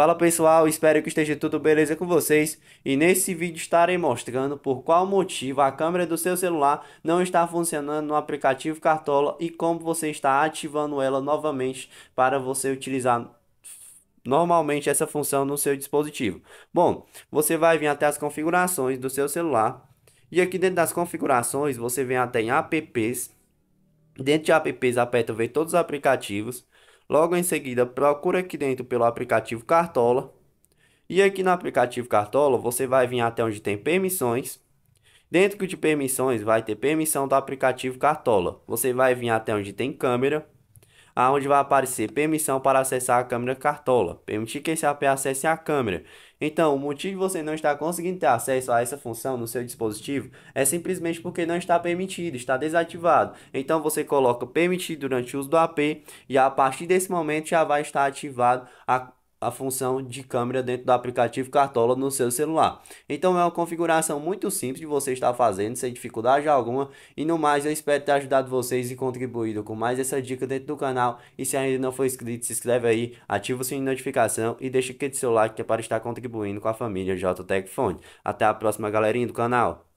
Fala pessoal, espero que esteja tudo beleza com vocês e nesse vídeo estarei mostrando por qual motivo a câmera do seu celular não está funcionando no aplicativo Cartola e como você está ativando ela novamente para você utilizar normalmente essa função no seu dispositivo. Bom, você vai vir até as configurações do seu celular e aqui dentro das configurações você vem até em apps, dentro de apps aperta ver todos os aplicativos Logo em seguida, procura aqui dentro pelo aplicativo Cartola. E aqui no aplicativo Cartola, você vai vir até onde tem permissões. Dentro de permissões, vai ter permissão do aplicativo Cartola. Você vai vir até onde tem câmera aonde vai aparecer permissão para acessar a câmera Cartola, permitir que esse app acesse a câmera. Então, o motivo de você não estar conseguindo ter acesso a essa função no seu dispositivo é simplesmente porque não está permitido, está desativado. Então, você coloca permitir durante o uso do app e a partir desse momento já vai estar ativado a a função de câmera dentro do aplicativo Cartola no seu celular. Então é uma configuração muito simples de você estar fazendo, sem dificuldade alguma. E no mais, eu espero ter ajudado vocês e contribuído com mais essa dica dentro do canal. E se ainda não for inscrito, se inscreve aí, ativa o sininho de notificação e deixa aqui seu like que é para estar contribuindo com a família JTEC Fone. Até a próxima, galerinha do canal.